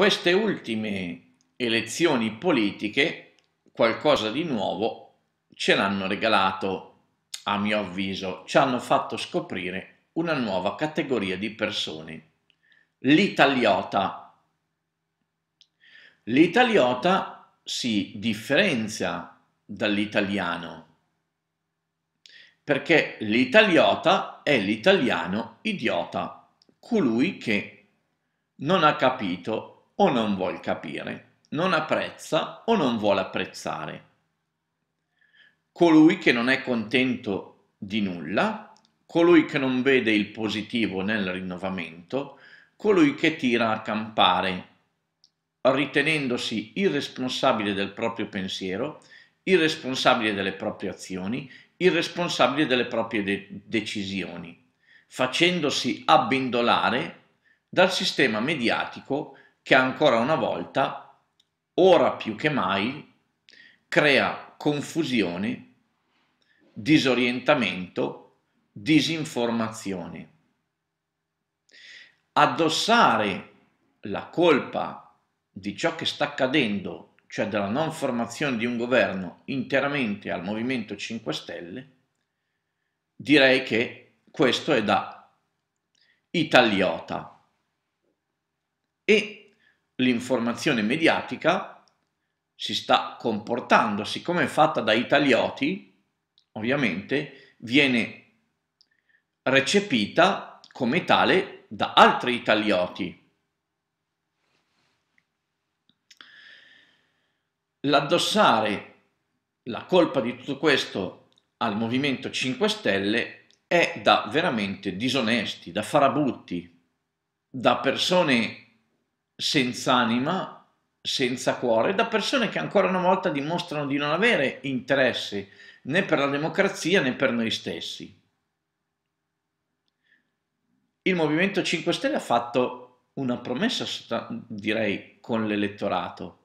Queste ultime elezioni politiche qualcosa di nuovo ce l'hanno regalato, a mio avviso, ci hanno fatto scoprire una nuova categoria di persone, l'italiota. L'italiota si differenzia dall'italiano perché l'italiota è l'italiano idiota, colui che non ha capito o non vuol capire, non apprezza o non vuole apprezzare. Colui che non è contento di nulla, colui che non vede il positivo nel rinnovamento, colui che tira a campare, ritenendosi irresponsabile del proprio pensiero, irresponsabile delle proprie azioni, irresponsabile delle proprie de- decisioni, facendosi abbindolare dal sistema mediatico che che ancora una volta, ora più che mai, crea confusione, disorientamento, disinformazione. Addossare la colpa di ciò che sta accadendo, cioè della non formazione di un governo interamente al Movimento 5 Stelle, direi che questo è da italiota. E l'informazione mediatica si sta comportando, siccome è fatta da italioti, ovviamente viene recepita come tale da altri italioti. L'addossare la colpa di tutto questo al Movimento 5 Stelle è da veramente disonesti, da farabutti, da persone senza anima, senza cuore, da persone che ancora una volta dimostrano di non avere interesse né per la democrazia né per noi stessi. Il Movimento 5 Stelle ha fatto una promessa, direi, con l'elettorato,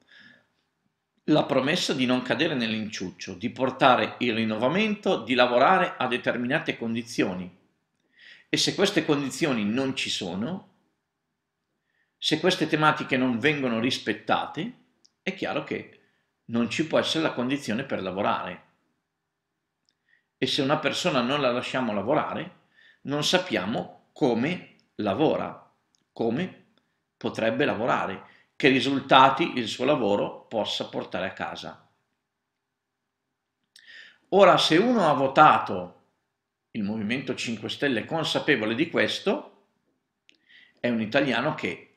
la promessa di non cadere nell'inciuccio, di portare il rinnovamento, di lavorare a determinate condizioni. E se queste condizioni non ci sono, se queste tematiche non vengono rispettate, è chiaro che non ci può essere la condizione per lavorare. E se una persona non la lasciamo lavorare, non sappiamo come lavora, come potrebbe lavorare, che risultati il suo lavoro possa portare a casa. Ora, se uno ha votato il Movimento 5 Stelle consapevole di questo, è un italiano che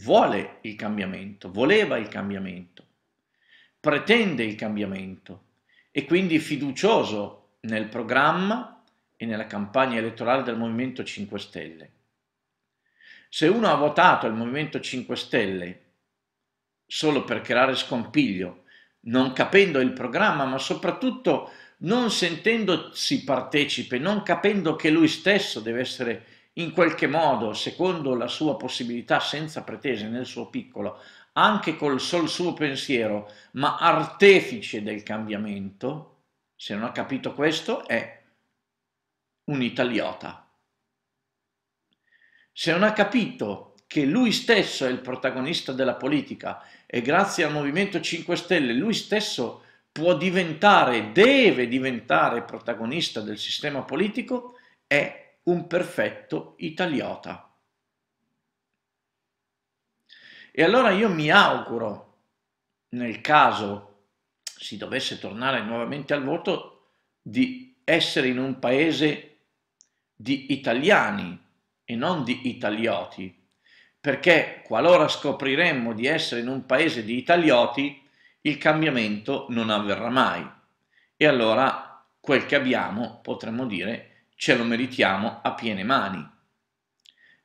vuole il cambiamento, voleva il cambiamento, pretende il cambiamento e quindi fiducioso nel programma e nella campagna elettorale del Movimento 5 Stelle. Se uno ha votato il Movimento 5 Stelle solo per creare scompiglio, non capendo il programma, ma soprattutto non sentendosi partecipe, non capendo che lui stesso deve essere in qualche modo, secondo la sua possibilità, senza pretese nel suo piccolo, anche col sol suo pensiero, ma artefice del cambiamento, se non ha capito questo, è un italiota. Se non ha capito che lui stesso è il protagonista della politica e grazie al Movimento 5 Stelle lui stesso può diventare, deve diventare protagonista del sistema politico, è un perfetto italiota. E allora io mi auguro, nel caso si dovesse tornare nuovamente al voto, di essere in un paese di italiani e non di italioti, perché qualora scopriremmo di essere in un paese di italioti, il cambiamento non avverrà mai. E allora quel che abbiamo, potremmo dire, ce lo meritiamo a piene mani.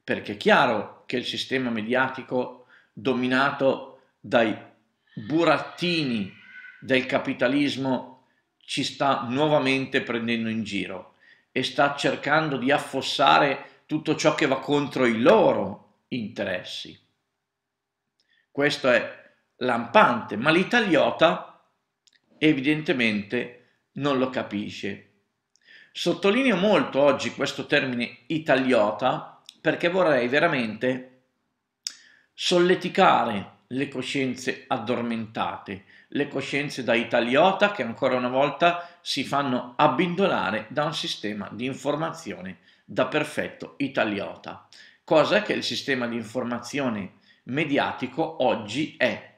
Perché è chiaro che il sistema mediatico dominato dai burattini del capitalismo ci sta nuovamente prendendo in giro e sta cercando di affossare tutto ciò che va contro i loro interessi. Questo è lampante, ma l'italiota evidentemente non lo capisce Sottolineo molto oggi questo termine italiota perché vorrei veramente solleticare le coscienze addormentate, le coscienze da italiota che ancora una volta si fanno abbindolare da un sistema di informazione da perfetto italiota, cosa che il sistema di informazione mediatico oggi è.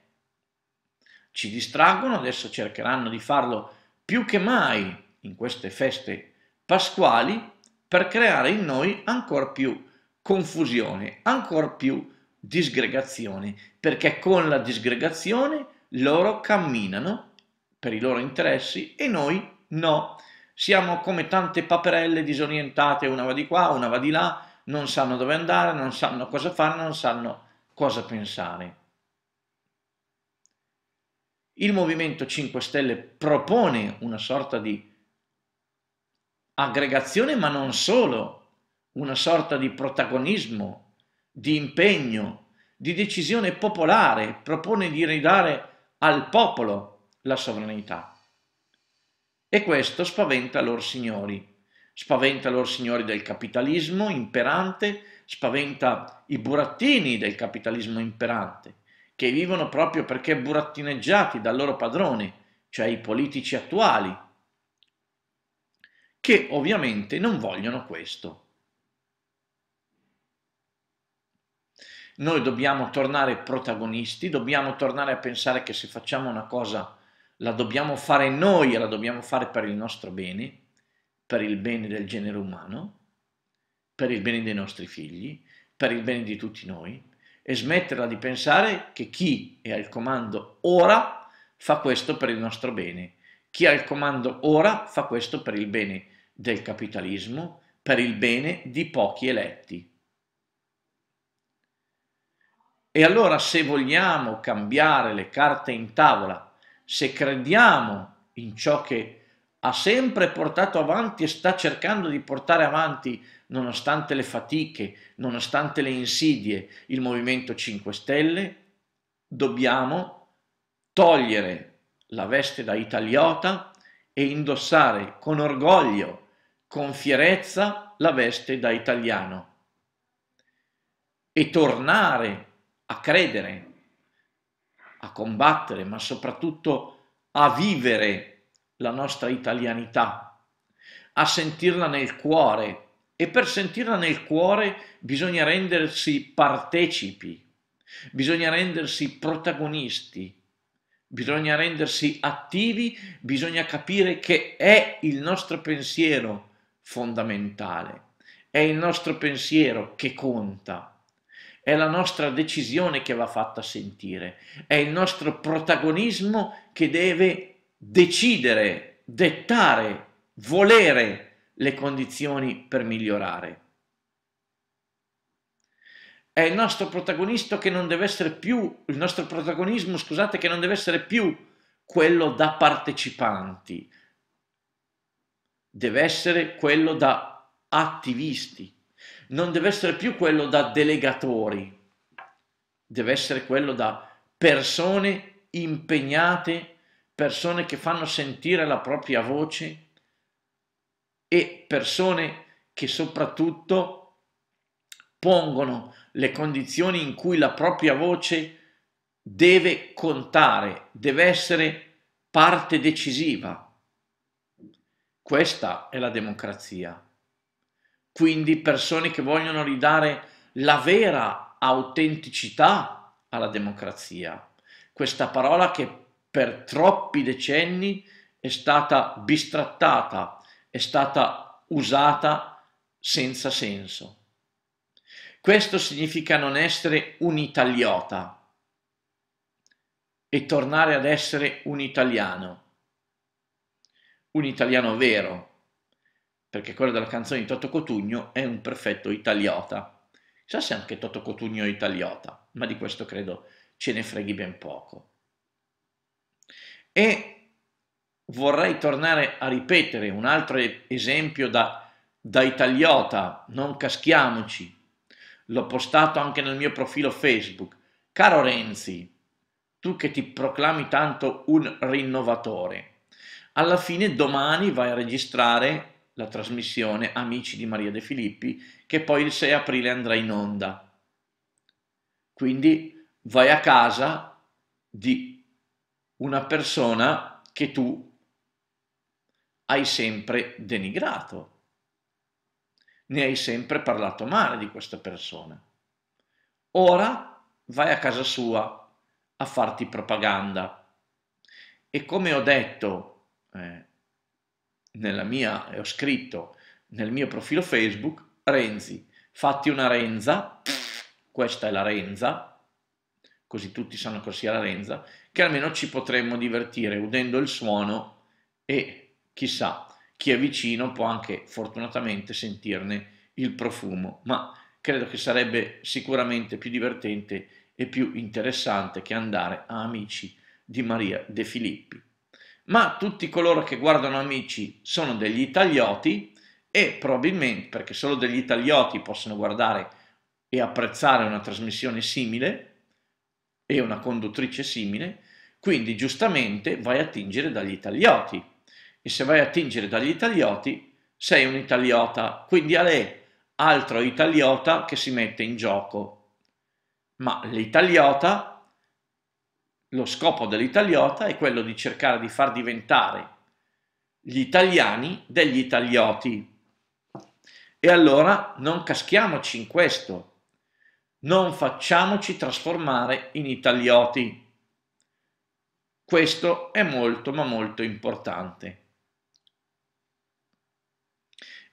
Ci distraggono, adesso cercheranno di farlo più che mai in queste feste pasquali per creare in noi ancora più confusione, ancora più disgregazione, perché con la disgregazione loro camminano per i loro interessi e noi no. Siamo come tante paperelle disorientate, una va di qua, una va di là, non sanno dove andare, non sanno cosa fare, non sanno cosa pensare. Il Movimento 5 Stelle propone una sorta di aggregazione, ma non solo, una sorta di protagonismo, di impegno, di decisione popolare, propone di ridare al popolo la sovranità. E questo spaventa lor signori, spaventa lor signori del capitalismo imperante, spaventa i burattini del capitalismo imperante, che vivono proprio perché burattineggiati dal loro padrone, cioè i politici attuali, che ovviamente non vogliono questo. Noi dobbiamo tornare protagonisti, dobbiamo tornare a pensare che se facciamo una cosa la dobbiamo fare noi e la dobbiamo fare per il nostro bene, per il bene del genere umano, per il bene dei nostri figli, per il bene di tutti noi e smetterla di pensare che chi è al comando ora fa questo per il nostro bene, chi ha il comando ora fa questo per il bene del capitalismo per il bene di pochi eletti. E allora se vogliamo cambiare le carte in tavola, se crediamo in ciò che ha sempre portato avanti e sta cercando di portare avanti nonostante le fatiche, nonostante le insidie, il Movimento 5 Stelle, dobbiamo togliere la veste da italiota e indossare con orgoglio con fierezza la veste da italiano e tornare a credere, a combattere, ma soprattutto a vivere la nostra italianità, a sentirla nel cuore e per sentirla nel cuore bisogna rendersi partecipi, bisogna rendersi protagonisti, bisogna rendersi attivi, bisogna capire che è il nostro pensiero, fondamentale, è il nostro pensiero che conta, è la nostra decisione che va fatta sentire, è il nostro protagonismo che deve decidere, dettare, volere le condizioni per migliorare. È il nostro protagonista che non deve essere più, il nostro protagonismo, scusate, che non deve essere più quello da partecipanti, deve essere quello da attivisti, non deve essere più quello da delegatori, deve essere quello da persone impegnate, persone che fanno sentire la propria voce e persone che soprattutto pongono le condizioni in cui la propria voce deve contare, deve essere parte decisiva. Questa è la democrazia. Quindi persone che vogliono ridare la vera autenticità alla democrazia. Questa parola che per troppi decenni è stata bistrattata, è stata usata senza senso. Questo significa non essere un italiota e tornare ad essere un italiano un italiano vero, perché quello della canzone di Toto Cotugno è un perfetto italiota. Chissà se anche Toto Cotugno è italiota, ma di questo credo ce ne freghi ben poco. E vorrei tornare a ripetere un altro esempio da, da italiota, non caschiamoci. L'ho postato anche nel mio profilo Facebook. Caro Renzi, tu che ti proclami tanto un rinnovatore, alla fine domani vai a registrare la trasmissione Amici di Maria De Filippi, che poi il 6 aprile andrà in onda. Quindi vai a casa di una persona che tu hai sempre denigrato, ne hai sempre parlato male di questa persona. Ora vai a casa sua a farti propaganda. E come ho detto eh, nella mia, eh, ho scritto nel mio profilo Facebook, Renzi, fatti una Renza, questa è la Renza, così tutti sanno cosa sia la Renza, che almeno ci potremmo divertire udendo il suono e chissà, chi è vicino può anche fortunatamente sentirne il profumo, ma credo che sarebbe sicuramente più divertente e più interessante che andare a Amici di Maria De Filippi ma tutti coloro che guardano Amici sono degli italioti e probabilmente, perché solo degli italioti possono guardare e apprezzare una trasmissione simile e una conduttrice simile, quindi giustamente vai a tingere dagli italioti. E se vai a tingere dagli italioti, sei un italiota, quindi a lei, altro italiota che si mette in gioco. Ma l'italiota lo scopo dell'italiota è quello di cercare di far diventare gli italiani degli italioti. E allora non caschiamoci in questo, non facciamoci trasformare in italioti. Questo è molto ma molto importante.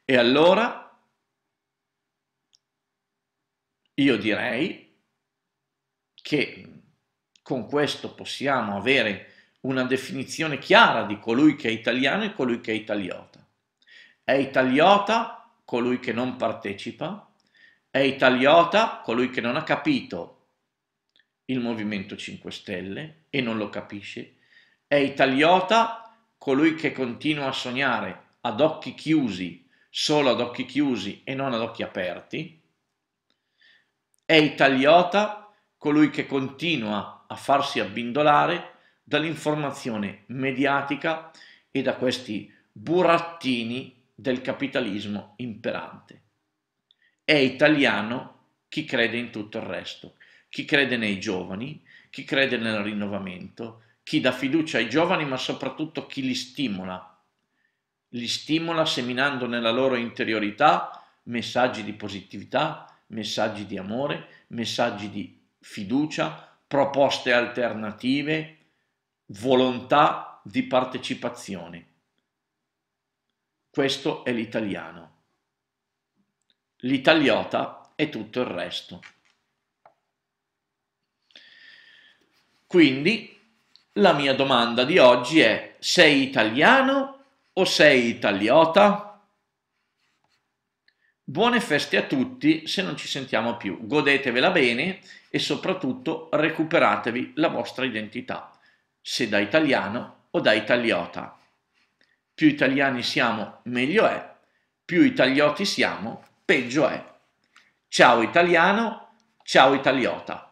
E allora io direi che con questo possiamo avere una definizione chiara di colui che è italiano e colui che è italiota. È italiota colui che non partecipa, è italiota colui che non ha capito il Movimento 5 Stelle e non lo capisce, è italiota colui che continua a sognare ad occhi chiusi, solo ad occhi chiusi e non ad occhi aperti, è italiota colui che continua a farsi abbindolare dall'informazione mediatica e da questi burattini del capitalismo imperante. È italiano chi crede in tutto il resto, chi crede nei giovani, chi crede nel rinnovamento, chi dà fiducia ai giovani, ma soprattutto chi li stimola. Li stimola seminando nella loro interiorità messaggi di positività, messaggi di amore, messaggi di fiducia, proposte alternative, volontà di partecipazione. Questo è l'italiano. L'italiota è tutto il resto. Quindi la mia domanda di oggi è sei italiano o sei italiota? Buone feste a tutti, se non ci sentiamo più, godetevela bene e soprattutto recuperatevi la vostra identità, se da italiano o da italiota. Più italiani siamo, meglio è, più italioti siamo, peggio è. Ciao italiano, ciao italiota.